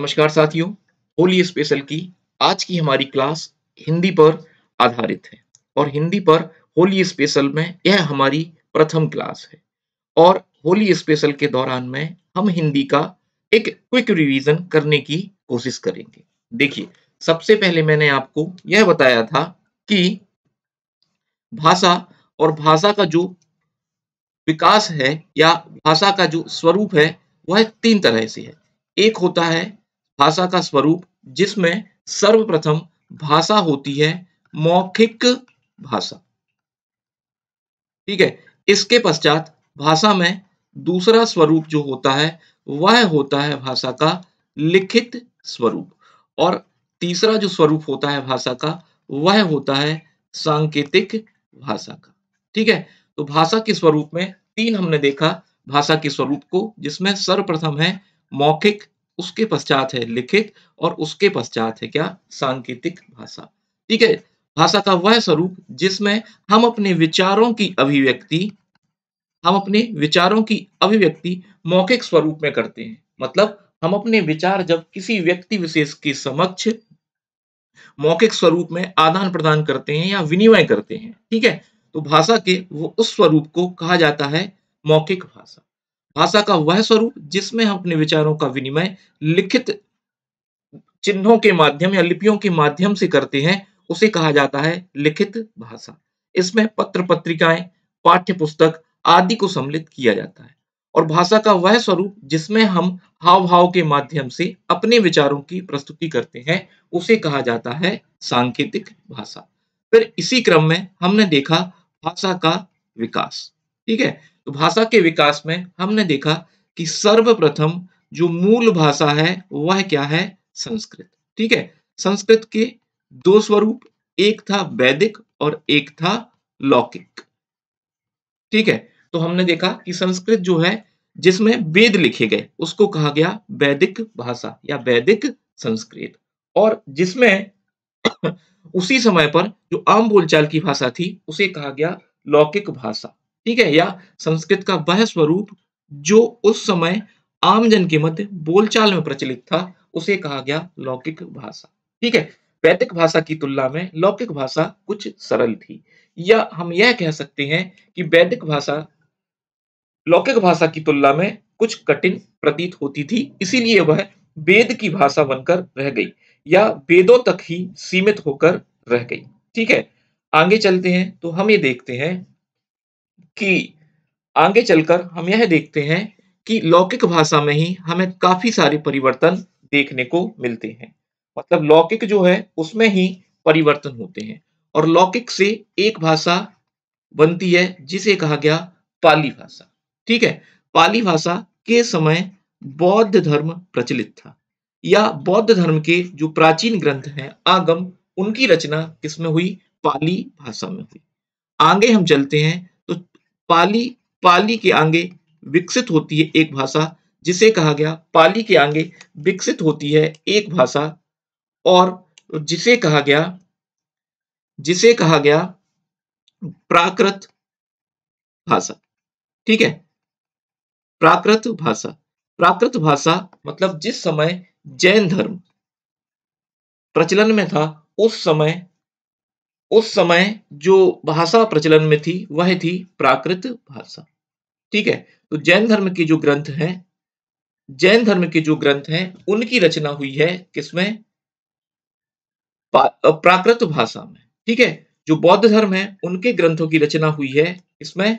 नमस्कार साथियों होली स्पेशल की आज की हमारी क्लास हिंदी पर आधारित है और हिंदी पर होली स्पेशल में यह हमारी प्रथम क्लास है और होली स्पेशल के दौरान में हम हिंदी का एक क्विक रिवीजन करने की कोशिश करेंगे देखिए सबसे पहले मैंने आपको यह बताया था कि भाषा और भाषा का जो विकास है या भाषा का जो स्वरूप है वह तीन तरह से है एक होता है भाषा का स्वरूप जिसमें सर्वप्रथम भाषा होती है मौखिक भाषा ठीक है इसके पश्चात भाषा में दूसरा स्वरूप जो होता है वह होता है भाषा का लिखित स्वरूप और तीसरा जो स्वरूप होता है भाषा का वह होता है सांकेतिक भाषा का ठीक है तो भाषा के स्वरूप में तीन हमने देखा भाषा के स्वरूप को जिसमें सर्वप्रथम है मौखिक उसके पश्चात है लिखित और उसके पश्चात है क्या सांकेतिक भाषा ठीक है भाषा का वह स्वरूप जिसमें हम अपने विचारों की अभिव्यक्ति हम अपने विचारों की अभिव्यक्ति मौखिक स्वरूप में करते हैं मतलब हम अपने विचार जब किसी व्यक्ति विशेष के समक्ष मौखिक स्वरूप में आदान प्रदान करते हैं या विनिमय करते हैं ठीक है तो भाषा के वो उस स्वरूप को कहा जाता है मौखिक भाषा भाषा का वह स्वरूप जिसमें हम अपने विचारों का विनिमय लिखित चिन्हों के माध्यम या लिपियों के माध्यम से करते हैं उसे कहा जाता है लिखित भाषा इसमें पत्र पत्रिकाएं पाठ्य पुस्तक आदि को सम्मिलित किया जाता है और भाषा का वह स्वरूप जिसमें हम हाव भाव के माध्यम से अपने विचारों की प्रस्तुति करते हैं उसे कहा जाता है सांकेतिक भाषा फिर इसी क्रम में हमने देखा भाषा का विकास ठीक है तो भाषा के विकास में हमने देखा कि सर्वप्रथम जो मूल भाषा है वह क्या है संस्कृत ठीक है संस्कृत के दो स्वरूप एक था वैदिक और एक था लौकिक ठीक है तो हमने देखा कि संस्कृत जो है जिसमें वेद लिखे गए उसको कहा गया वैदिक भाषा या वैदिक संस्कृत और जिसमें उसी समय पर जो आम बोलचाल की भाषा थी उसे कहा गया लौकिक भाषा ठीक है या संस्कृत का वह स्वरूप जो उस समय आम जन के मध्य बोलचाल में प्रचलित था उसे कहा गया लौकिक भाषा ठीक है वैदिक भाषा की तुलना में लौकिक भाषा कुछ सरल थी या हम यह कह सकते हैं कि वैदिक भाषा लौकिक भाषा की तुलना में कुछ कठिन प्रतीत होती थी इसीलिए वह वेद की भाषा बनकर रह गई या वेदों तक ही सीमित होकर रह गई ठीक है आगे चलते हैं तो हम ये देखते हैं कि आगे चलकर हम यह देखते हैं कि लौकिक भाषा में ही हमें काफी सारे परिवर्तन देखने को मिलते हैं मतलब लौकिक जो है उसमें ही परिवर्तन होते हैं और लौकिक से एक भाषा बनती है जिसे कहा गया पाली भाषा ठीक है पाली भाषा के समय बौद्ध धर्म प्रचलित था या बौद्ध धर्म के जो प्राचीन ग्रंथ हैं आगम उनकी रचना किसमें हुई पाली भाषा में हुई आगे हम चलते हैं पाली पाली के आगे विकसित होती है एक भाषा जिसे कहा गया पाली के आगे विकसित होती है एक भाषा और जिसे कहा गया जिसे कहा गया प्राकृत भाषा ठीक है प्राकृत भाषा प्राकृत भाषा मतलब जिस समय जैन धर्म प्रचलन में था उस समय उस समय जो भाषा प्रचलन में थी वह थी प्राकृत भाषा ठीक है तो जैन धर्म के जो ग्रंथ हैं जैन धर्म के जो ग्रंथ हैं उनकी रचना हुई है किसमें प्राकृत भाषा में ठीक है जो बौद्ध धर्म है उनके ग्रंथों की रचना हुई है इसमें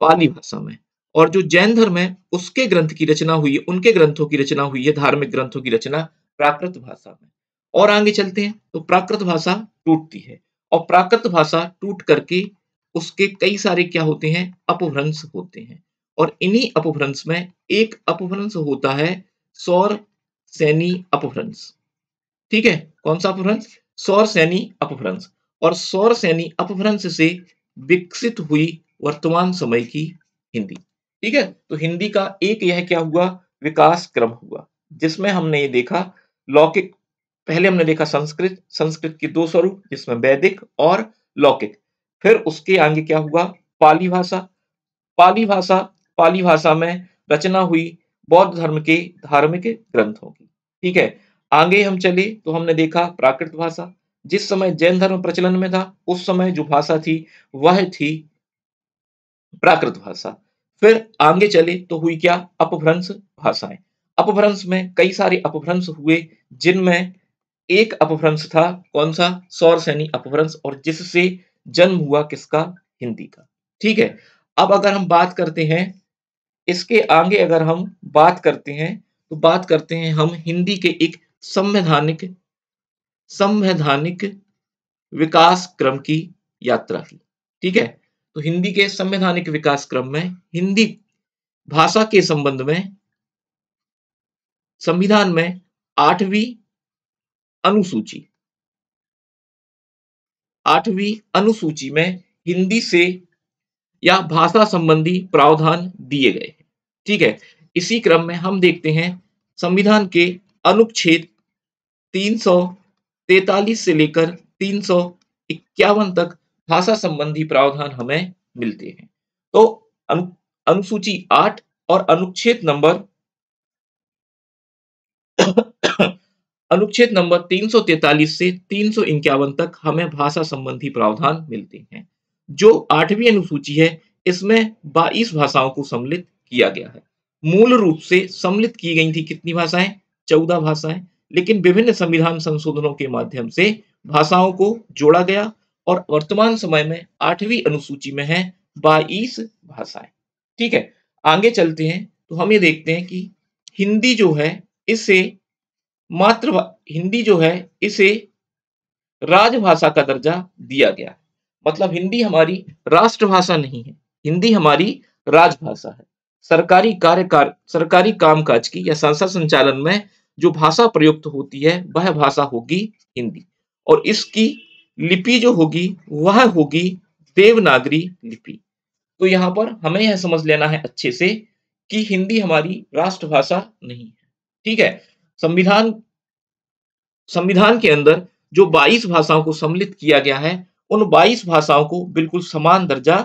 पाली भाषा में और जो जैन धर्म है उसके ग्रंथ की रचना हुई है उनके ग्रंथों की रचना हुई है धार्मिक ग्रंथों की रचना प्राकृत भाषा में और आगे चलते हैं तो प्राकृत भाषा टूटती है और प्राकृत भाषा टूट करके उसके कई सारे क्या होते हैं अपभ्रंश होते हैं और इन्हीं अपभ्रंश में एक अपभ्रंश होता है सौर सैनी अपभ्रंश ठीक है कौन सा अपभ्रंश सौर सैनी अपभ्रंश और सौर सैनी अपभ्रंश से विकसित हुई वर्तमान समय की हिंदी ठीक है तो हिंदी का एक यह क्या हुआ विकास क्रम हुआ जिसमें हमने ये देखा लौकिक पहले हमने देखा संस्कृत संस्कृत के दो स्वरूप जिसमें वैदिक और लौकिक फिर उसके आगे क्या हुआ पाली भाषा पाली भाषा पाली भाषा में रचना हुई बौद्ध धर्म के धार्मिक ग्रंथों की ठीक है आगे हम चले तो हमने देखा प्राकृत भाषा जिस समय जैन धर्म प्रचलन में था उस समय जो भाषा थी वह थी प्राकृत भाषा फिर आगे चले तो हुई क्या अपभ्रंश भाषाएं अपभ्रंश में कई सारे अपभ्रंश हुए जिनमें एक अपभ्रंश था कौन सा सौर सैनी अपभ्रंश और जिससे जन्म हुआ किसका हिंदी का ठीक है अब अगर हम बात करते हैं इसके आगे अगर हम बात करते हैं तो बात करते हैं हम हिंदी के एक संवैधानिक संवैधानिक विकास क्रम की यात्रा की ठीक है तो हिंदी के संवैधानिक विकास क्रम में हिंदी भाषा के संबंध में संविधान में आठवीं अनुसूची आठवीं अनुसूची में हिंदी से या भाषा संबंधी प्रावधान दिए गए ठीक है इसी क्रम में हम देखते हैं संविधान के अनुच्छेद 343 से लेकर तीन तक भाषा संबंधी प्रावधान हमें मिलते हैं तो अनु, अनुसूची आठ और अनुच्छेद नंबर अनुच्छेद नंबर 343 से तीन तक हमें भाषा संबंधी प्रावधान मिलते हैं जो आठवीं अनुसूची है इसमें 22 भाषाओं को सम्मिलित किया गया है मूल रूप से सम्मिलित की गई थी कितनी भाषाएं चौदह भाषाएं लेकिन विभिन्न संविधान संशोधनों के माध्यम से भाषाओं को जोड़ा गया और वर्तमान समय में आठवीं अनुसूची में है बाईस भाषाएं ठीक है आगे चलते हैं तो हम ये देखते हैं कि हिंदी जो है इसे मातृ हिंदी जो है इसे राजभाषा का दर्जा दिया गया है मतलब हिंदी हमारी राष्ट्रभाषा नहीं है हिंदी हमारी राजभाषा है सरकारी कार, सरकारी कामकाज की या संसद संचालन में जो भाषा प्रयुक्त होती है वह भाषा होगी हिंदी और इसकी लिपि जो होगी वह होगी देवनागरी लिपि तो यहाँ पर हमें यह समझ लेना है अच्छे से कि हिंदी हमारी राष्ट्रभाषा नहीं है ठीक है संविधान संविधान के अंदर जो 22 भाषाओं को सम्मिलित किया गया है उन 22 भाषाओं को बिल्कुल समान दर्जा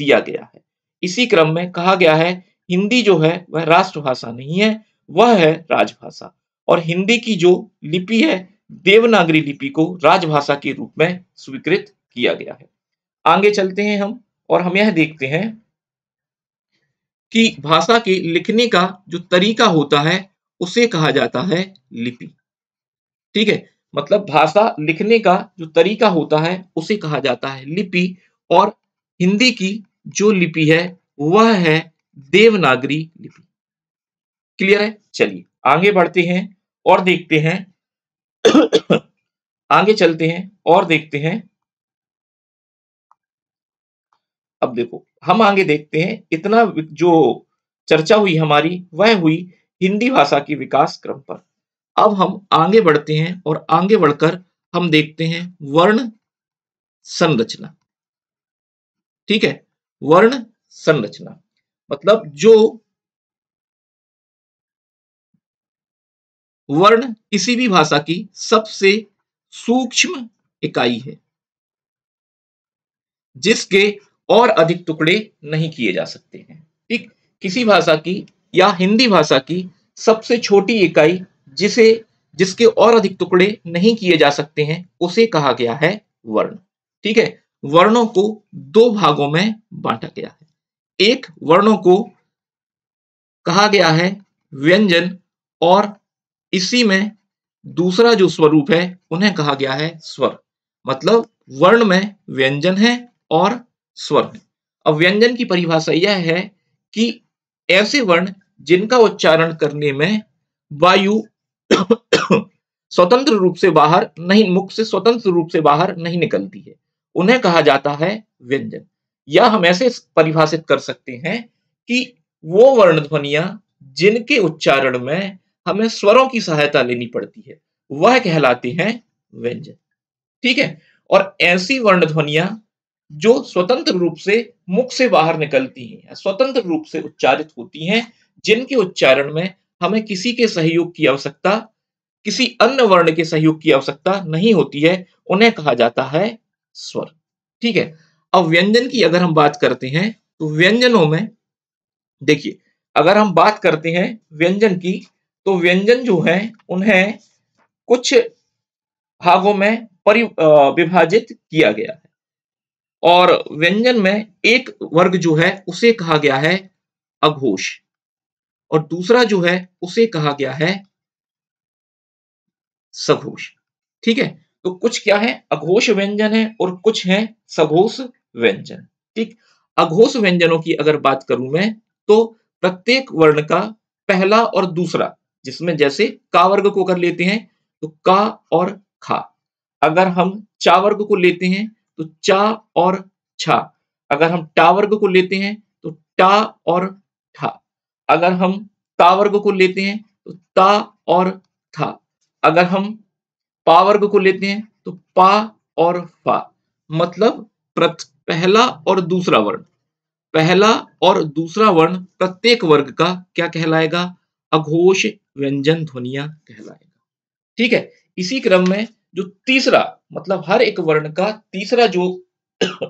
दिया गया है इसी क्रम में कहा गया है हिंदी जो है वह राष्ट्रभाषा नहीं है वह है राजभाषा और हिंदी की जो लिपि है देवनागरी लिपि को राजभाषा के रूप में स्वीकृत किया गया है आगे चलते हैं हम और हम यह देखते हैं कि भाषा के लिखने का जो तरीका होता है उसे कहा जाता है लिपि ठीक है मतलब भाषा लिखने का जो तरीका होता है उसे कहा जाता है लिपि और हिंदी की जो लिपि है वह है देवनागरी लिपि क्लियर है चलिए आगे बढ़ते हैं और देखते हैं आगे चलते हैं और देखते हैं अब देखो हम आगे देखते हैं इतना जो चर्चा हुई हमारी वह हुई हिंदी भाषा की विकास क्रम पर अब हम आगे बढ़ते हैं और आगे बढ़कर हम देखते हैं वर्ण संरचना ठीक है वर्ण संरचना मतलब जो वर्ण किसी भी भाषा की सबसे सूक्ष्म इकाई है जिसके और अधिक टुकड़े नहीं किए जा सकते हैं ठीक किसी भाषा की या हिंदी भाषा की सबसे छोटी इकाई जिसे जिसके और अधिक टुकड़े नहीं किए जा सकते हैं उसे कहा गया है वर्ण ठीक है वर्णों को दो भागों में बांटा गया है एक वर्णों को कहा गया है व्यंजन और इसी में दूसरा जो स्वरूप है उन्हें कहा गया है स्वर मतलब वर्ण में व्यंजन है और स्वर है अब व्यंजन की परिभाषा यह है कि ऐसे वर्ण जिनका उच्चारण करने में वायु स्वतंत्र रूप से बाहर नहीं मुख से स्वतंत्र रूप से बाहर नहीं निकलती है उन्हें कहा जाता है व्यंजन या हम ऐसे परिभाषित कर सकते हैं कि वो वर्ण ध्वनिया जिनके उच्चारण में हमें स्वरों की सहायता लेनी पड़ती है वह कहलाती हैं व्यंजन ठीक है और ऐसी वर्ण ध्वनिया जो स्वतंत्र रूप से मुख से बाहर निकलती हैं स्वतंत्र रूप से उच्चारित होती हैं जिनके उच्चारण में हमें किसी के सहयोग की आवश्यकता किसी अन्य वर्ण के सहयोग की आवश्यकता नहीं होती है उन्हें कहा जाता है स्वर ठीक है अब व्यंजन की अगर हम बात करते हैं तो व्यंजनों में देखिए अगर हम बात करते हैं व्यंजन की तो व्यंजन जो है उन्हें कुछ भागों में परि विभाजित किया गया है और व्यंजन में एक वर्ग जो है उसे कहा गया है अघोष और दूसरा जो है उसे कहा गया है सघोष ठीक है तो कुछ क्या है अघोष व्यंजन है और कुछ है सघोष व्यंजन ठीक अघोष व्यंजनों की अगर बात करूं मैं तो प्रत्येक वर्ण का पहला और दूसरा जिसमें जैसे का वर्ग को कर लेते हैं तो का और खा अगर हम चा वर्ग को लेते हैं तो चा और छा अगर हम टा वर्ग को लेते हैं तो टा और ठा अगर हम ता वर्ग को लेते हैं तो ता और था अगर हम पा वर्ग को लेते हैं तो पा और फा मतलब पहला और दूसरा वर्ण पहला और दूसरा वर्ण प्रत्येक वर्ग का क्या कहलाएगा अघोष व्यंजन ध्वनिया कहलाएगा ठीक है इसी क्रम में जो तीसरा मतलब हर एक वर्ण का तीसरा जो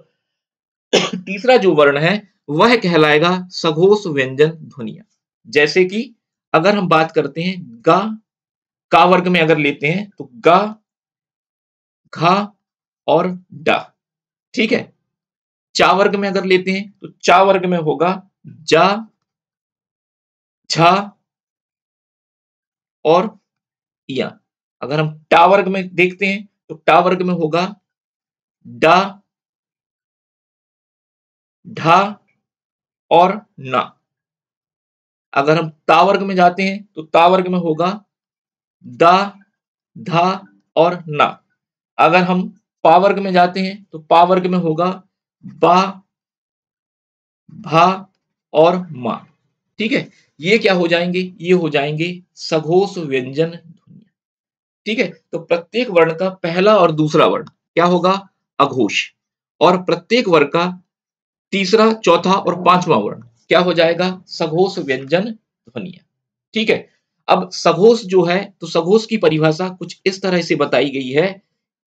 तीसरा जो वर्ण है वह कहलाएगा सघोष व्यंजन ध्वनिया जैसे कि अगर हम बात करते हैं गा का वर्ग में अगर लेते हैं तो गा घा और डा ठीक है चा वर्ग में अगर लेते हैं तो चा वर्ग में होगा जा झा और या अगर हम टा वर्ग में देखते हैं तो टा वर्ग में होगा डा ढा और ना अगर हम तावर्ग में जाते हैं तो तावर्ग में होगा दा धा और ना अगर हम पावर्ग में जाते हैं तो पावर्ग में होगा बा भा और मा ठीक है ये क्या हो जाएंगे ये हो जाएंगे सघोष व्यंजन ध्वनिया ठीक है तो प्रत्येक वर्ण का पहला और दूसरा वर्ण क्या होगा अघोष और प्रत्येक वर्ग का तीसरा चौथा और पांचवा वर्ण क्या हो जाएगा सघोष व्यंजन ध्वनिया ठीक है अब सघोष जो है तो सघोष की परिभाषा कुछ इस तरह से बताई गई है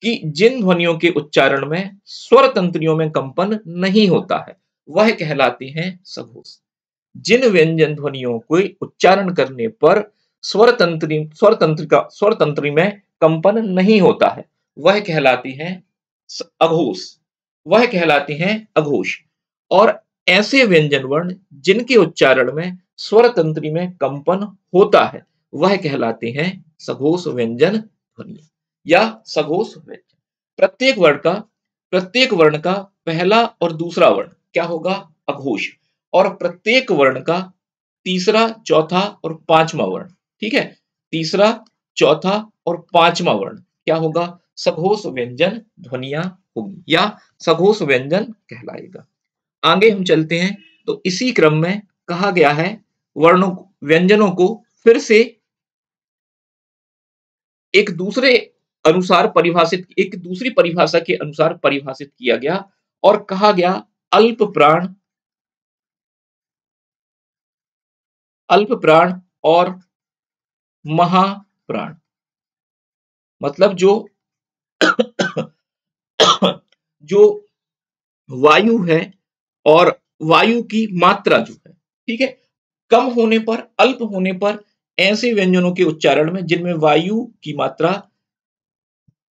कि जिन ध्वनियों के उच्चारण में स्वर तंत्रियों में कंपन नहीं होता है वह कहलाते हैं सघोष जिन व्यंजन ध्वनियों को उच्चारण करने पर स्वर तंत्री स्वर तंत्र का स्वर तंत्री में कंपन नहीं होता है वह कहलाती है अघोष वह कहलाती है अघोष और ऐसे व्यंजन वर्ण जिनके उच्चारण में स्वर तंत्री में कंपन होता है वह कहलाते हैं सघोष व्यंजन ध्वनि या सघोष व्यंजन प्रत्येक वर्ण का प्रत्येक वर्ण का पहला और दूसरा वर्ण क्या होगा अघोष और प्रत्येक वर्ण का तीसरा चौथा और पांचवा वर्ण ठीक है तीसरा चौथा और पांचवा वर्ण क्या होगा सघोष व्यंजन ध्वनिया होगी या सघोष व्यंजन कहलाएगा आगे हम चलते हैं तो इसी क्रम में कहा गया है वर्णों व्यंजनों को फिर से एक दूसरे अनुसार परिभाषित एक दूसरी परिभाषा के अनुसार परिभाषित किया गया और कहा गया अल्प प्राण अल्प प्राण और महाप्राण मतलब जो जो वायु है और वायु की मात्रा जो है ठीक है कम होने पर अल्प होने पर ऐसे व्यंजनों के उच्चारण में जिनमें वायु की मात्रा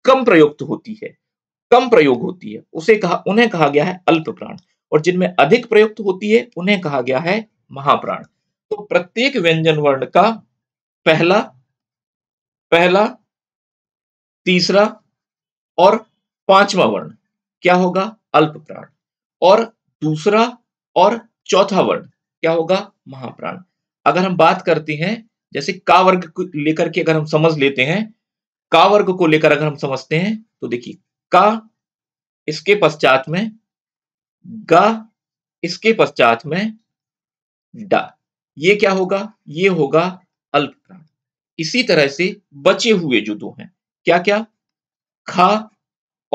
कम प्रयुक्त होती है कम प्रयोग होती है उसे कहा उन्हें कहा गया है अल्प प्राण और जिनमें अधिक प्रयुक्त होती है उन्हें कहा गया है महाप्राण तो प्रत्येक व्यंजन वर्ण का पहला पहला तीसरा और पांचवा वर्ण क्या होगा अल्प प्राण और दूसरा और चौथा वर्ण क्या होगा महाप्राण अगर हम बात करते हैं जैसे का वर्ग को लेकर के अगर हम समझ लेते हैं का वर्ग को लेकर अगर हम समझते हैं तो देखिए का इसके पश्चात में गा इसके पश्चात में डा ये क्या होगा ये होगा अल्प प्राण इसी तरह से बचे हुए जो दो हैं क्या क्या खा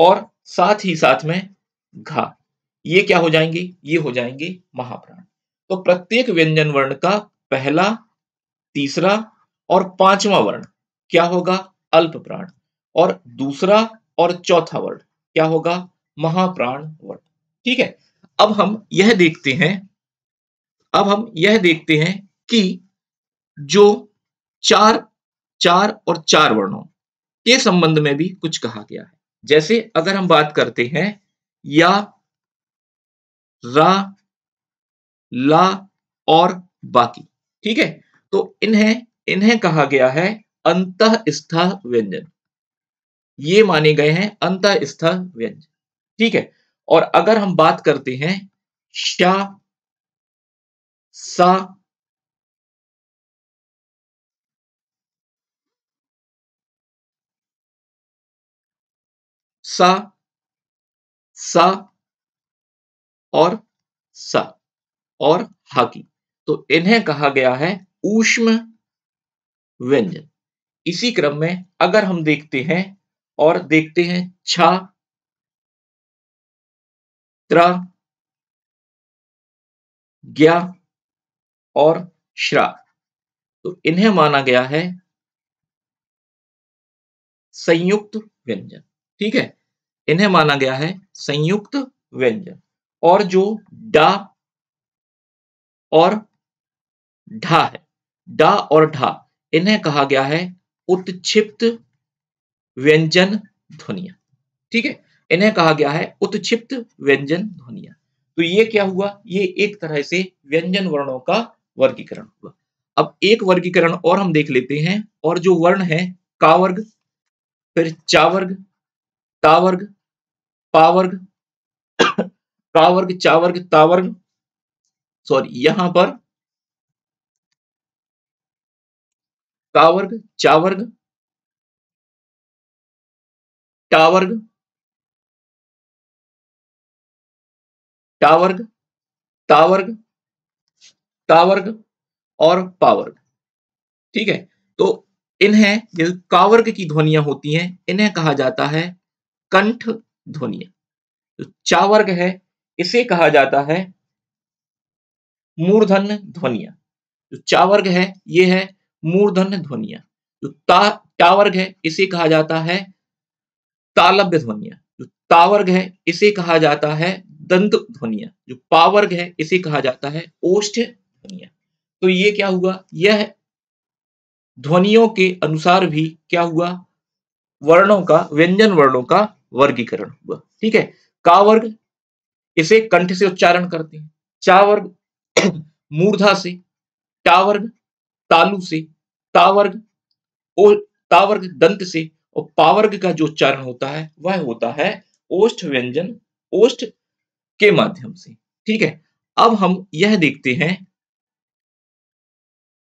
और साथ ही साथ में घा ये क्या हो जाएंगे ये हो जाएंगे महाप्राण तो प्रत्येक व्यंजन वर्ण का पहला तीसरा और पांचवा वर्ण क्या होगा अल्प प्राण और दूसरा और चौथा वर्ण क्या होगा महाप्राण वर्ण ठीक है अब हम यह देखते हैं अब हम यह देखते हैं कि जो चार चार और चार वर्णों के संबंध में भी कुछ कहा गया है जैसे अगर हम बात करते हैं या रा ला और बाकी ठीक है तो इन्हें इन्हें कहा गया है अंत स्था व्यंजन ये माने गए हैं अंत स्था व्यंजन ठीक है और अगर हम बात करते हैं शा सा सा सा और स और ह की तो इन्हें कहा गया है ऊष्म व्यंजन इसी क्रम में अगर हम देखते हैं और देखते हैं छा त्रा और श्रा तो इन्हें माना गया है संयुक्त व्यंजन ठीक है इन्हें माना गया है संयुक्त व्यंजन और जो डा और ढा है डा और ढा इन्हें कहा गया है उत्क्षिप्त व्यंजन ध्वनिया ठीक है इन्हें कहा गया है उत्क्षिप्त व्यंजन ध्वनिया तो ये क्या हुआ ये एक तरह से व्यंजन वर्णों का वर्गीकरण हुआ अब एक वर्गीकरण और हम देख लेते हैं और जो वर्ण है कावर्ग फिर चावर्ग तावर्ग पावर्ग कावर्ग चावर्ग तावर्ग सॉरी यहां पर कावर्ग चावर्ग टावर्ग टावर्ग तावर्ग तावर्ग और पावर्ग ठीक है तो इन्हें जैसे कावर्ग की ध्वनियां होती हैं इन्हें कहा जाता है कंठ ध्वनिया जो तो चावर्ग है इसे कहा जाता है मूर्धन ध्वनिया जो चावर्ग है ये है मूर्धन ध्वनिया जो ता टावर्ग है इसे कहा जाता है तालब्य ध्वनिया जो तावर्ग है इसे कहा जाता है दंत ध्वनिया जो पावर्ग है इसे कहा जाता है ओष्ठ ध्वनिया तो ये क्या हुआ यह ध्वनियों के अनुसार भी क्या हुआ वर्णों का व्यंजन वर्णों का वर्गीकरण हुआ ठीक है कावर्ग इसे कंठ से उच्चारण करते हैं चावर्ग मूर्धा से टावर्ग तालु से तावर्ग ओ तावर्ग दंत से और पावर्ग का जो उच्चारण होता है वह होता है ओष्ठ व्यंजन ओष्ठ के माध्यम से ठीक है अब हम यह देखते हैं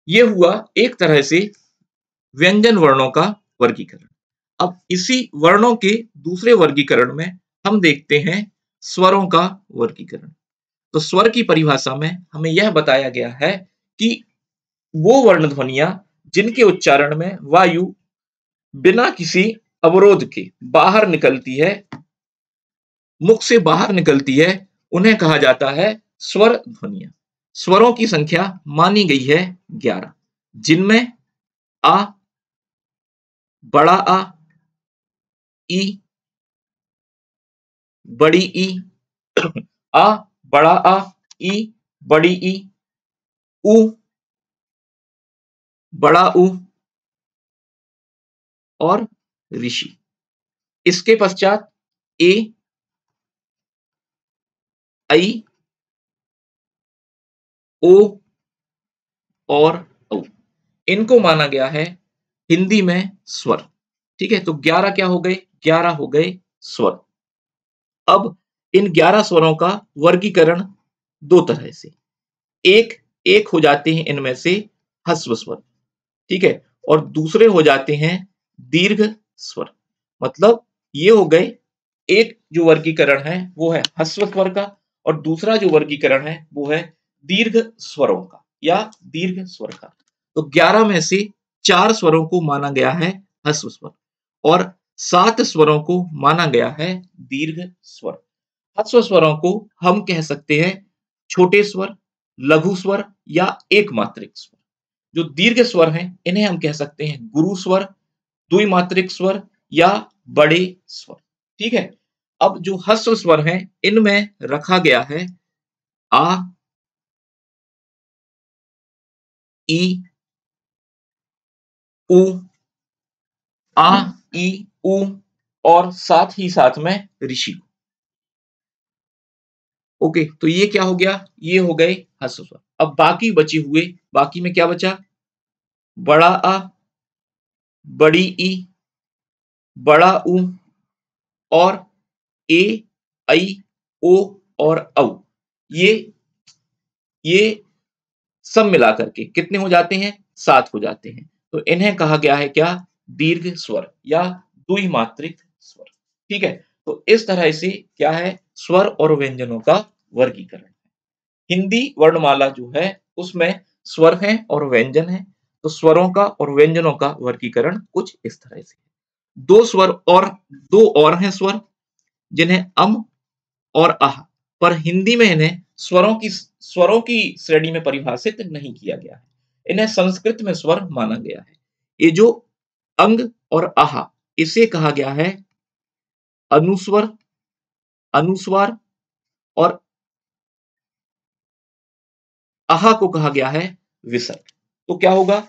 यह हुआ एक तरह से व्यंजन वर्णों का वर्गीकरण अब इसी वर्णों के दूसरे वर्गीकरण में हम देखते हैं स्वरों का वर्गीकरण तो स्वर की परिभाषा में हमें यह बताया गया है कि वो वर्ण ध्वनिया जिनके उच्चारण में वायु बिना किसी अवरोध के बाहर निकलती है मुख से बाहर निकलती है उन्हें कहा जाता है स्वर ध्वनिया स्वरों की संख्या मानी गई है ग्यारह जिनमें आ बड़ा आ ई बड़ी ई आ बड़ा आ ई बड़ी ई उ बड़ा उ और ऋषि इसके पश्चात ए आई ओ और औ इनको माना गया है हिंदी में स्वर ठीक है तो ग्यारह क्या हो गए ग्यारह हो गए स्वर अब इन ग्यारह स्वरों का वर्गीकरण दो तरह से एक एक हो जाते हैं इनमें से हस्व स्वर ठीक है और दूसरे हो जाते हैं दीर्घ स्वर मतलब ये हो गए एक जो वर्गीकरण है वो है हस्व स्वर का और दूसरा जो वर्गीकरण है वो है दीर्घ स्वरों का या दीर्घ स्वर का तो 11 में से चार स्वरों को माना गया है हस्व स्वर और सात स्वरों को माना गया है दीर्घ स्वर हस्व स्वरों को हम कह सकते हैं छोटे स्वर लघु स्वर या एकमात्रिक स्वर जो दीर्घ स्वर हैं इन्हें हम कह सकते हैं गुरु स्वर द्विमात्रिक स्वर या बड़े स्वर ठीक है अब जो हस्व स्वर हैं इनमें रखा गया है आ ई उ आ ई उ और साथ ही साथ में ऋषि ओके तो ये क्या हो गया ये हो गए हस अब बाकी बचे हुए बाकी में क्या बचा बड़ा आ बड़ी ई बड़ा उ और ए आई ओ और औ ये ये सब मिला करके कितने हो जाते हैं सात हो जाते हैं तो इन्हें कहा गया है क्या दीर्घ स्वर या द्विमात्रिक स्वर ठीक है तो इस तरह से क्या है स्वर और व्यंजनों का वर्गीकरण हिंदी वर्णमाला जो है उसमें स्वर है और व्यंजन है तो स्वरों का और व्यंजनों का वर्गीकरण कुछ इस तरह से दो स्वर और दो और हैं स्वर जिन्हें अम और अह पर हिंदी में इन्हें स्वरों की स्वरों की श्रेणी में परिभाषित नहीं किया गया है इन्हें संस्कृत में स्वर माना गया है ये जो अंग और आहा इसे कहा गया है अनुस्वर अनुस्वार और अहा को कहा गया है विसर्ग तो क्या होगा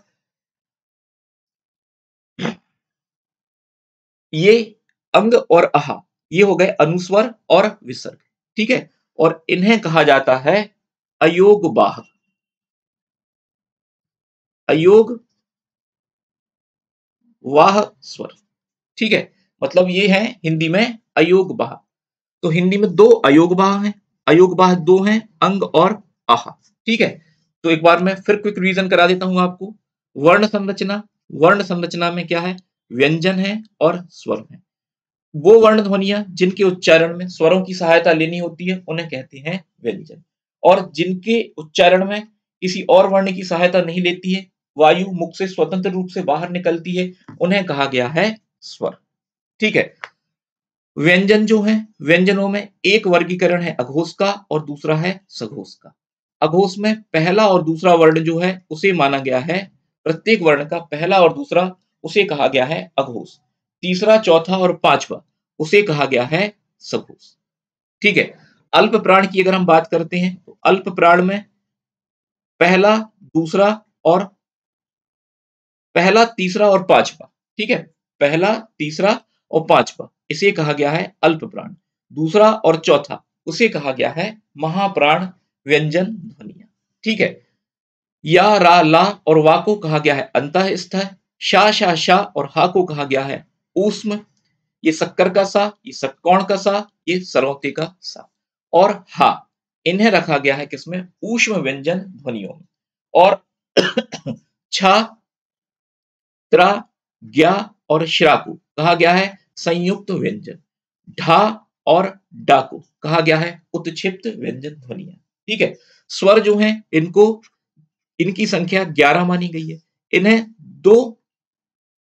ये अंग और अहा ये हो गए अनुस्वर और विसर्ग ठीक है और इन्हें कहा जाता है अयोग बाहक अयोग वाह स्वर ठीक है मतलब ये है हिंदी में अयोग बाह तो हिंदी में दो अयोग बाह है अयोग बाह दो हैं अंग और आह ठीक है तो एक बार मैं फिर क्विक रिवीजन करा देता हूं आपको वर्ण संरचना वर्ण संरचना में क्या है व्यंजन है और स्वर है वो वर्ण ध्वनिया जिनके उच्चारण में स्वरों की सहायता लेनी होती है उन्हें कहते हैं व्यंजन और जिनके उच्चारण में किसी और वर्ण की सहायता नहीं लेती है वायु मुख से स्वतंत्र रूप से बाहर निकलती है उन्हें कहा गया है स्वर ठीक है व्यंजन जो है व्यंजनों में एक वर्गीकरण है अघोष का और दूसरा है सघोष का अघोष में पहला और दूसरा वर्ण जो है उसे माना गया है प्रत्येक वर्ण का पहला और दूसरा उसे कहा गया है अघोष तीसरा चौथा और पांचवा उसे कहा गया है सघोष ठीक है अल्प प्राण की अगर हम बात करते हैं तो अल्प प्राण में पहला दूसरा और पहला तीसरा और पांचवा ठीक है पहला तीसरा और पांचवा इसे कहा गया है अल्प प्राण दूसरा और चौथा उसे कहा गया है महाप्राण व्यंजन ध्वनिया ठीक है या रा ला और वा को कहा गया है अंत शा शा शा और हा को कहा गया है ऊष्म ये शक्कर का सा ये सटकोण का सा ये सरौती का सा और हा इन्हें रखा गया है किसमें ऊष्म व्यंजन ध्वनियों में और छा त्रा ग्या और श्राकु कहा गया है संयुक्त व्यंजन ढा और डाकू कहा गया है उत्क्षिप्त व्यंजन ध्वनिया ठीक है स्वर जो है इनको इनकी संख्या ग्यारह मानी गई है इन्हें दो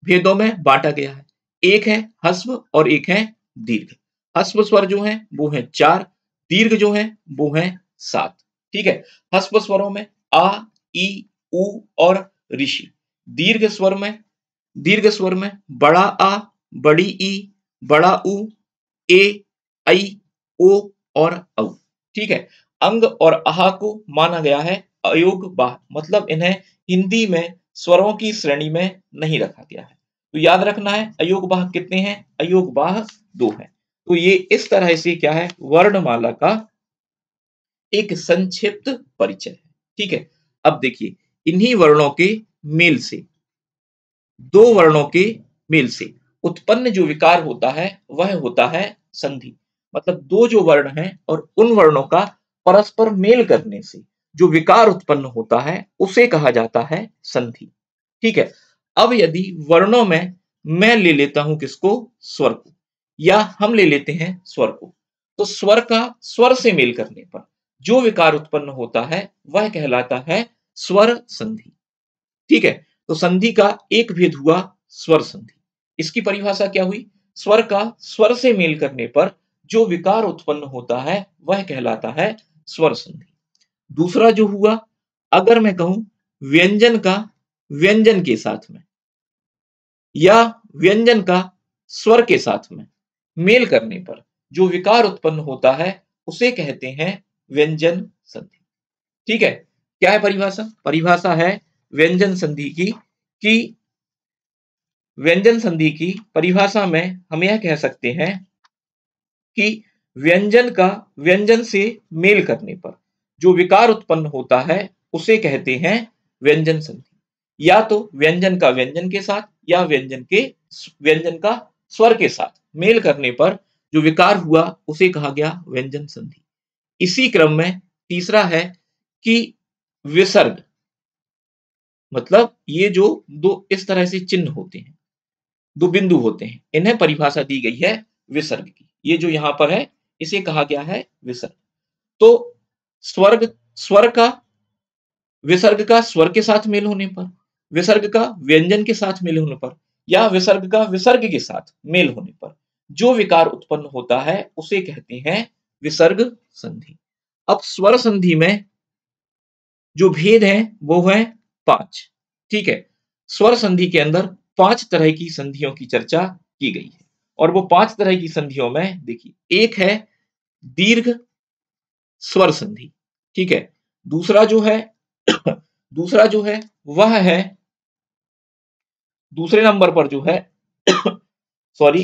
भेदों में बांटा गया है एक है हस्व और एक है दीर्घ हस्व स्वर जो है वो है चार दीर्घ जो है वो है सात ठीक है हस्व स्वरों में आ ई उ और ऋषि दीर्घ स्वर में दीर्घ स्वर में बड़ा आ बड़ी ई बड़ा उ ए आई ओ और औ ठीक है अंग और अहा को माना गया है अयोग बाह मतलब इन्हें हिंदी में स्वरों की श्रेणी में नहीं रखा गया है तो याद रखना है अयोग बाह कितने हैं अयोग बाह दो हैं तो ये इस तरह से क्या है वर्णमाला का एक संक्षिप्त परिचय है ठीक है अब देखिए इन्हीं वर्णों के मेल से दो वर्णों के मेल से उत्पन्न जो विकार होता है वह होता है संधि मतलब दो जो वर्ण हैं और उन वर्णों का परस्पर मेल करने से जो विकार उत्पन्न होता है उसे कहा जाता है संधि ठीक है अब यदि वर्णों में मैं ले लेता हूं किसको स्वर को या हम ले लेते हैं स्वर को तो स्वर का स्वर से मेल करने पर जो विकार उत्पन्न होता है वह कहलाता है स्वर संधि ठीक है तो संधि का एक भेद हुआ स्वर संधि इसकी परिभाषा क्या हुई स्वर का स्वर से मेल करने पर जो विकार उत्पन्न होता है वह कहलाता है स्वर संधि दूसरा जो हुआ अगर मैं कहूं व्यंजन का व्यंजन के साथ में या व्यंजन का स्वर के साथ में मेल करने पर जो विकार उत्पन्न होता है उसे कहते हैं व्यंजन संधि ठीक है क्या है परिभाषा परिभाषा है व्यंजन संधि की कि व्यंजन संधि की परिभाषा में हम यह कह सकते हैं कि व्यंजन का व्यंजन से मेल करने पर जो विकार उत्पन्न होता है उसे कहते हैं व्यंजन संधि या तो व्यंजन का व्यंजन के साथ या व्यंजन के व्यंजन का स्वर के साथ मेल करने पर जो विकार हुआ उसे कहा गया व्यंजन संधि इसी क्रम में तीसरा है कि विसर्ग मतलब ये जो दो इस तरह से चिन्ह होते हैं दो बिंदु होते हैं इन्हें परिभाषा दी गई है विसर्ग की ये जो यहाँ पर है इसे कहा गया है विसर्ग तो स्वर्ग स्वर का विसर्ग का स्वर के साथ मेल होने पर विसर्ग का व्यंजन के साथ मेल होने पर या विसर्ग का विसर्ग के साथ मेल होने पर जो विकार उत्पन्न होता है उसे कहते हैं विसर्ग संधि अब स्वर संधि में जो भेद है वो है पांच ठीक है स्वर संधि के अंदर पांच तरह की संधियों की चर्चा की गई है और वो पांच तरह की संधियों में देखिए एक है दीर्घ स्वर संधि ठीक है दूसरा जो है दूसरा जो है वह है दूसरे नंबर पर जो है सॉरी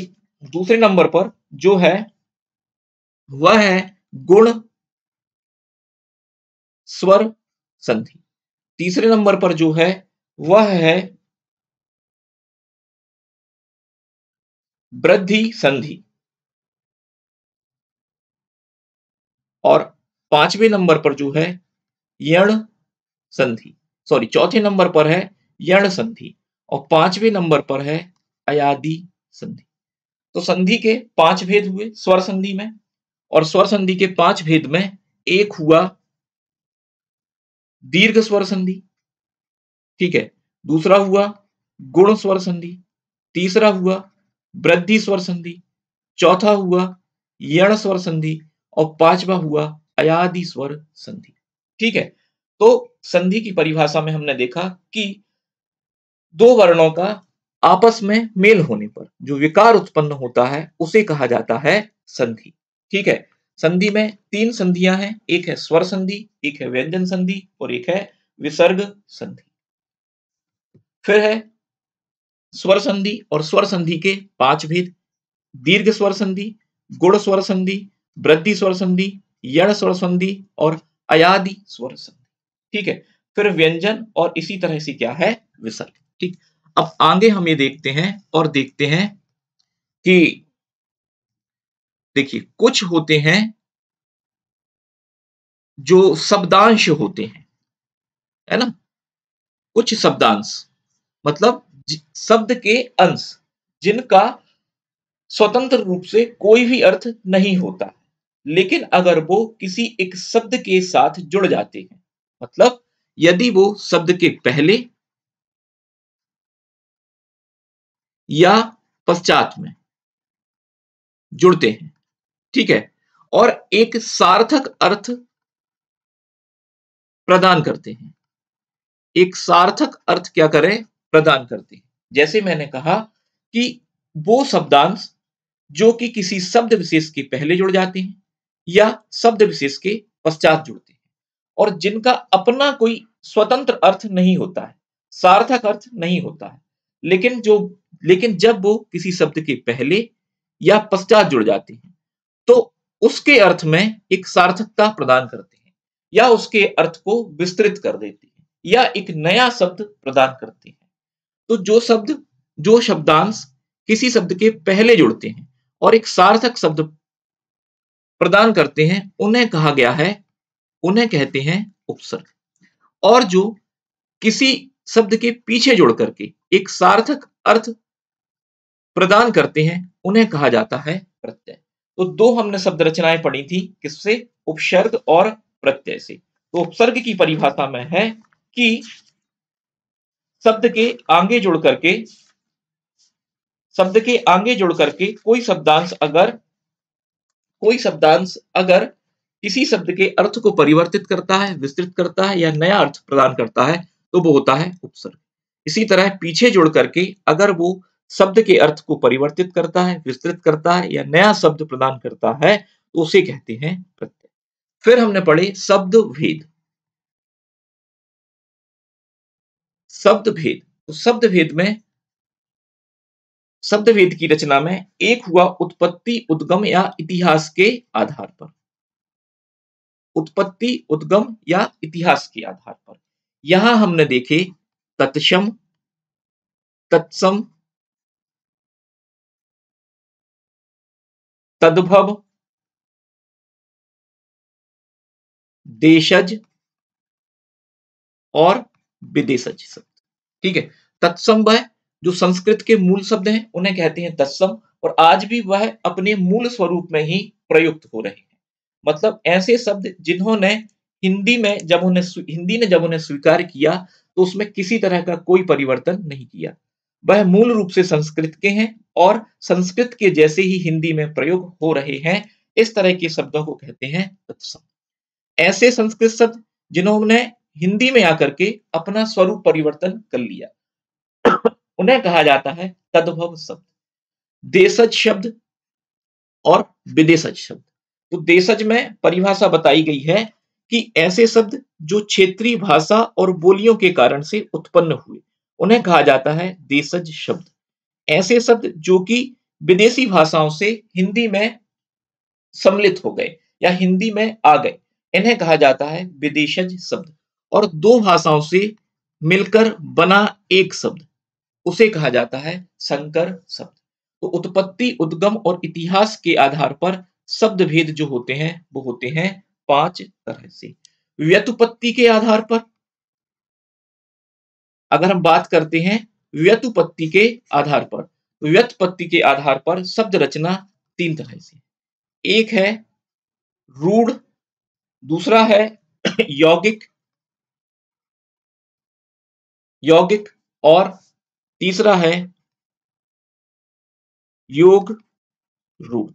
दूसरे नंबर पर जो है वह है गुण स्वर संधि तीसरे नंबर पर जो है वह है वृद्धि संधि और पांचवे नंबर पर जो है यण संधि सॉरी चौथे नंबर पर है यण संधि और पांचवें नंबर पर है अयादि संधि तो संधि के पांच भेद हुए स्वर संधि में और स्वर संधि के पांच भेद में एक हुआ दीर्घ स्वर संधि ठीक है दूसरा हुआ गुण स्वर संधि तीसरा हुआ वृद्धि स्वर संधि चौथा हुआ यण स्वर संधि और पांचवा हुआ अयादि स्वर संधि ठीक है तो संधि की परिभाषा में हमने देखा कि दो वर्णों का आपस में मेल होने पर जो विकार उत्पन्न होता है उसे कहा जाता है संधि ठीक है संधि में तीन संधियां हैं एक है स्वर संधि एक है व्यंजन संधि और एक है विसर्ग संधि फिर है स्वर संधि और स्वर संधि के पांच भेद दीर्घ स्वर संधि गुण स्वर संधि वृद्धि स्वर संधि यण स्वर संधि और अयादि स्वर संधि ठीक है फिर व्यंजन और इसी तरह से क्या है विसर्ग ठीक अब आगे हम ये देखते हैं और देखते हैं कि देखिए कुछ होते हैं जो शब्दांश होते हैं है ना कुछ शब्दांश मतलब शब्द के अंश जिनका स्वतंत्र रूप से कोई भी अर्थ नहीं होता लेकिन अगर वो किसी एक शब्द के साथ जुड़ जाते हैं मतलब यदि वो शब्द के पहले या पश्चात में जुड़ते हैं ठीक है और एक सार्थक अर्थ प्रदान करते हैं एक सार्थक अर्थ क्या करें प्रदान करते हैं जैसे मैंने कहा कि वो शब्दांश जो कि किसी शब्द विशेष के पहले जुड़ जाते हैं या शब्द विशेष के पश्चात जुड़ते हैं और जिनका अपना कोई स्वतंत्र अर्थ नहीं होता है सार्थक अर्थ नहीं होता है लेकिन जो लेकिन जब वो किसी शब्द के पहले या पश्चात जुड़ जाते हैं तो उसके अर्थ में एक सार्थकता प्रदान करते हैं या उसके अर्थ को विस्तृत कर देते हैं या एक नया शब्द प्रदान करते हैं तो जो शब्द जो शब्दांश किसी शब्द के पहले जुड़ते हैं और एक सार्थक शब्द प्रदान करते हैं उन्हें कहा गया है उन्हें कहते हैं उपसर्ग और जो किसी शब्द के पीछे जुड़ करके एक सार्थक अर्थ प्रदान करते हैं उन्हें कहा जाता है प्रत्यय तो दो हमने शब्द रचनाएं पढ़ी थी किससे उपसर्ग और प्रत्यय से तो उपसर्ग की परिभाषा में है कि शब्द के आगे जुड़ करके शब्द के आगे जुड़ करके कोई शब्दांश अगर कोई शब्दांश अगर किसी शब्द के अर्थ को परिवर्तित करता है विस्तृत करता है या नया अर्थ प्रदान करता है तो वो होता है उपसर्ग इसी तरह पीछे जुड़ करके अगर वो शब्द के अर्थ को परिवर्तित करता है विस्तृत करता है या नया शब्द प्रदान करता है तो उसे कहते हैं प्रत्यय फिर हमने पढ़े शब्द भेद शब्द भेद तो शब्द भेद में शब्द भेद की रचना में एक हुआ उत्पत्ति उद्गम या इतिहास के आधार पर उत्पत्ति उद्गम या इतिहास के आधार पर यहां हमने देखे तत्सम तत्सम तद्भव देशज और विदेशज शब्द ठीक है तत्सम वह जो संस्कृत के मूल शब्द हैं उन्हें कहते हैं तत्सम और आज भी वह अपने मूल स्वरूप में ही प्रयुक्त हो रहे हैं मतलब ऐसे शब्द जिन्होंने हिंदी में जब उन्हें हिंदी ने जब उन्हें स्वीकार किया तो उसमें किसी तरह का कोई परिवर्तन नहीं किया वह मूल रूप से संस्कृत के हैं और संस्कृत के जैसे ही हिंदी में प्रयोग हो रहे हैं इस तरह के शब्दों को कहते हैं तत्सम ऐसे संस्कृत शब्द जिन्होंने हिंदी में आकर के अपना स्वरूप परिवर्तन कर लिया उन्हें कहा जाता है तद्भव शब्द देशज शब्द और विदेशज शब्द तो देशज में परिभाषा बताई गई है कि ऐसे शब्द जो क्षेत्रीय भाषा और बोलियों के कारण से उत्पन्न हुए उन्हें कहा जाता है देशज शब्द ऐसे शब्द जो कि विदेशी भाषाओं से हिंदी में सम्मिलित हो गए या हिंदी में आ गए इन्हें कहा जाता है विदेशज शब्द और दो भाषाओं से मिलकर बना एक शब्द उसे कहा जाता है संकर शब्द तो उत्पत्ति उद्गम और इतिहास के आधार पर शब्द भेद जो होते हैं वो होते हैं पांच तरह से व्युत्पत्ति के आधार पर अगर हम बात करते हैं व्यतुपत्ति के आधार पर तो व्यतपत्ति के आधार पर शब्द रचना तीन तरह से एक है रूढ़ दूसरा है यौगिक यौगिक और तीसरा है योग रूढ़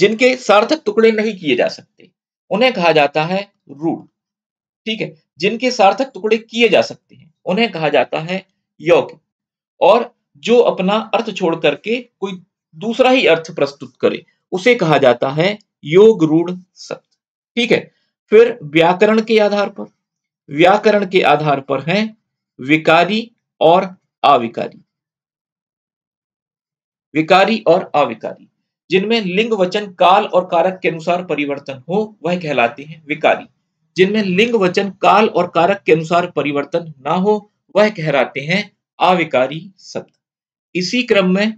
जिनके सार्थक टुकड़े नहीं किए जा सकते उन्हें कहा जाता है रूढ़ ठीक है जिनके सार्थक टुकड़े किए जा सकते हैं उन्हें कहा जाता है योग्य और जो अपना अर्थ छोड़ करके कोई दूसरा ही अर्थ प्रस्तुत करे उसे कहा जाता है योग रूढ़ शब्द ठीक है फिर व्याकरण के आधार पर व्याकरण के आधार पर है विकारी और अविकारी विकारी और अविकारी जिनमें लिंग वचन काल और कारक के अनुसार परिवर्तन हो वह कहलाते हैं विकारी जिनमें लिंग वचन काल और कारक के अनुसार परिवर्तन ना हो वह कहराते हैं आविकारी शब्द इसी क्रम में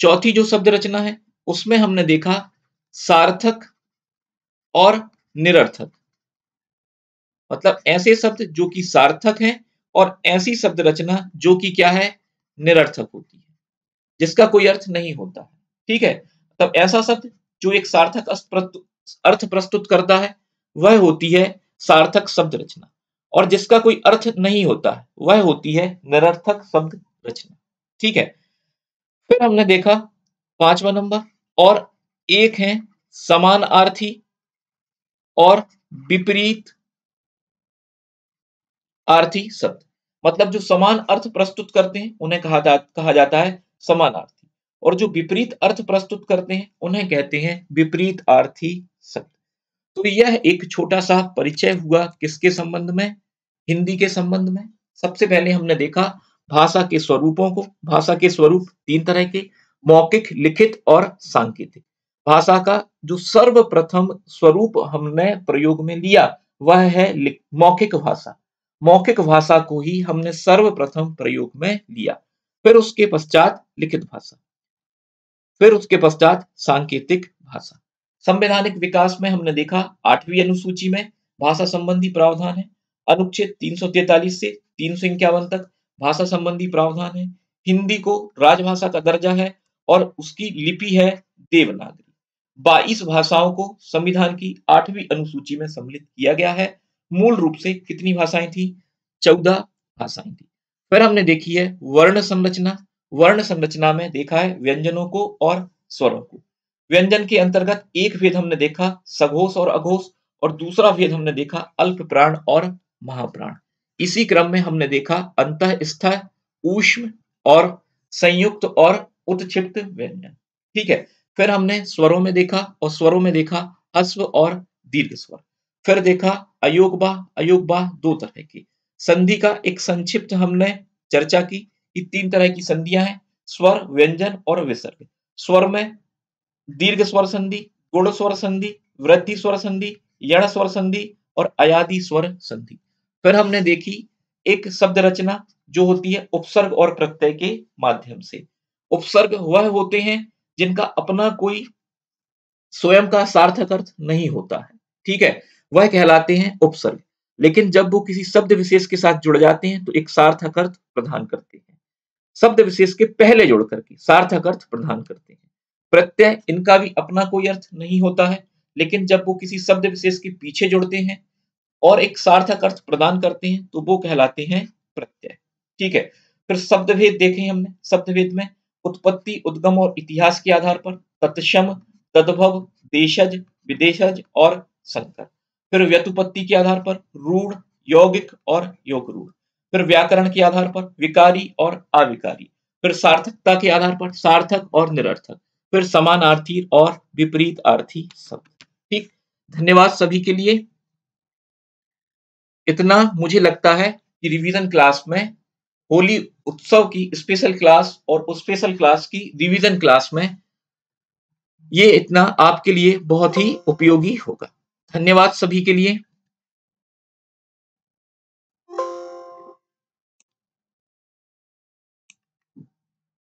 चौथी जो शब्द रचना है उसमें हमने देखा सार्थक और निरर्थक मतलब ऐसे शब्द जो कि सार्थक हैं और ऐसी शब्द रचना जो कि क्या है निरर्थक होती है जिसका कोई अर्थ नहीं होता है ठीक है तब ऐसा शब्द जो एक सार्थक अर्थ प्रस्तुत करता है वह होती है सार्थक शब्द रचना और जिसका कोई अर्थ नहीं होता है वह होती है निरर्थक शब्द रचना ठीक है फिर हमने देखा पांचवा नंबर और एक है समान आर्थी और विपरीत आर्थी शब्द मतलब जो समान अर्थ प्रस्तुत करते हैं उन्हें कहा जा, कहा जाता है समान आर्थी और जो विपरीत अर्थ प्रस्तुत करते हैं उन्हें कहते हैं विपरीत आर्थी शब्द तो यह एक छोटा सा परिचय हुआ किसके संबंध में हिंदी के संबंध में सबसे पहले हमने देखा भाषा के स्वरूपों को भाषा के स्वरूप तीन तरह के मौखिक लिखित और सांकेतिक भाषा का जो सर्वप्रथम स्वरूप हमने प्रयोग में लिया वह है मौखिक भाषा मौखिक भाषा को ही हमने सर्वप्रथम प्रयोग में लिया फिर उसके पश्चात लिखित भाषा फिर उसके पश्चात सांकेतिक भाषा संवैधानिक विकास में हमने देखा आठवीं अनुसूची में भाषा संबंधी प्रावधान है अनुच्छेद तीन से तीन तक भाषा संबंधी प्रावधान है हिंदी को राजभाषा का दर्जा है और उसकी लिपि है देवनागरी बाईस भाषाओं को संविधान की आठवीं अनुसूची में सम्मिलित किया गया है मूल रूप से कितनी भाषाएं थी चौदह भाषाएं थी फिर हमने देखी है वर्ण संरचना वर्ण संरचना में देखा है व्यंजनों को और स्वरों को व्यंजन के अंतर्गत एक भेद हमने देखा सघोष और अघोष और दूसरा भेद हमने देखा अल्प प्राण और महाप्राण इसी क्रम में हमने देखा अंत ऊष्म और संयुक्त और उत्क्षिप्त व्यंजन ठीक है फिर हमने स्वरों में देखा और स्वरों में देखा अश्व और दीर्घ स्वर फिर देखा अयोगबा अयोगबा दो तरह की संधि का एक संक्षिप्त हमने चर्चा की कि तीन तरह की संधियां हैं स्वर व्यंजन और विसर्ग स्वर में दीर्घ स्वर संधि गुण स्वर संधि वृद्धि स्वर संधि यण स्वर संधि और अयादि स्वर संधि फिर हमने देखी एक शब्द रचना जो होती है उपसर्ग और प्रत्यय के माध्यम से उपसर्ग वह होते हैं जिनका अपना कोई स्वयं का सार्थक अर्थ नहीं होता है ठीक है वह कहलाते हैं उपसर्ग लेकिन जब वो किसी शब्द विशेष के साथ जुड़ जाते हैं तो एक सार्थक अर्थ प्रदान करते हैं शब्द विशेष के पहले जुड़ करके सार्थक अर्थ प्रदान करते हैं प्रत्यय इनका भी अपना कोई अर्थ नहीं होता है लेकिन जब वो किसी शब्द विशेष के पीछे जुड़ते हैं और एक सार्थक अर्थ प्रदान करते हैं तो वो कहलाते हैं प्रत्यय ठीक है फिर शब्द भेद देखे हमने शब्द भेद में उत्पत्ति उद्गम और इतिहास के आधार पर तत्सम तद्भव देशज विदेशज और संकर फिर व्यतुपत्ति के आधार पर रूढ़ यौगिक और योग रूढ़ फिर व्याकरण के आधार पर विकारी और अविकारी फिर सार्थकता के आधार पर सार्थक और निरर्थक फिर समानार्थी और विपरीत आर्थी शब्द ठीक धन्यवाद सभी के लिए इतना मुझे लगता है कि रिवीजन क्लास में होली उत्सव की स्पेशल क्लास और उस स्पेशल क्लास की रिवीजन क्लास में ये इतना आपके लिए बहुत ही उपयोगी होगा धन्यवाद सभी के लिए